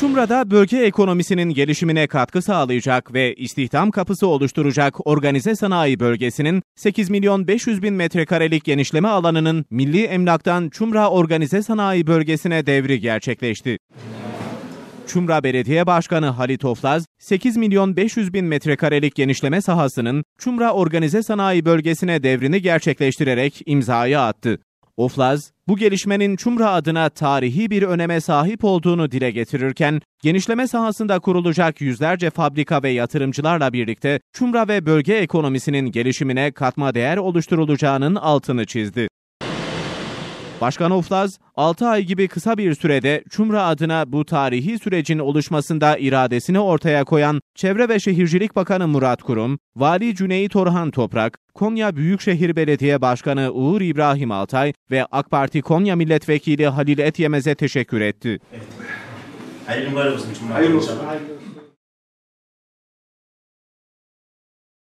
Çumra'da bölge ekonomisinin gelişimine katkı sağlayacak ve istihdam kapısı oluşturacak organize sanayi bölgesinin 8 milyon 500 bin metrekarelik genişleme alanının milli emlaktan Çumra organize sanayi bölgesine devri gerçekleşti. Çumra Belediye Başkanı Halit Oflaz, 8 milyon 500 bin metrekarelik genişleme sahasının Çumra Organize Sanayi Bölgesi'ne devrini gerçekleştirerek imzayı attı. Uflaz, bu gelişmenin Çumra adına tarihi bir öneme sahip olduğunu dile getirirken, genişleme sahasında kurulacak yüzlerce fabrika ve yatırımcılarla birlikte Çumra ve bölge ekonomisinin gelişimine katma değer oluşturulacağının altını çizdi. Başkan Oflaz 6 ay gibi kısa bir sürede Çumra adına bu tarihi sürecin oluşmasında iradesini ortaya koyan Çevre ve Şehircilik Bakanı Murat Kurum, Vali Cüneyt Orhan Toprak, Konya Büyükşehir Belediye Başkanı Uğur İbrahim Altay ve AK Parti Konya Milletvekili Halil Etyemez'e teşekkür etti. Evet. Hayırlı olsun Hayırlı olsun.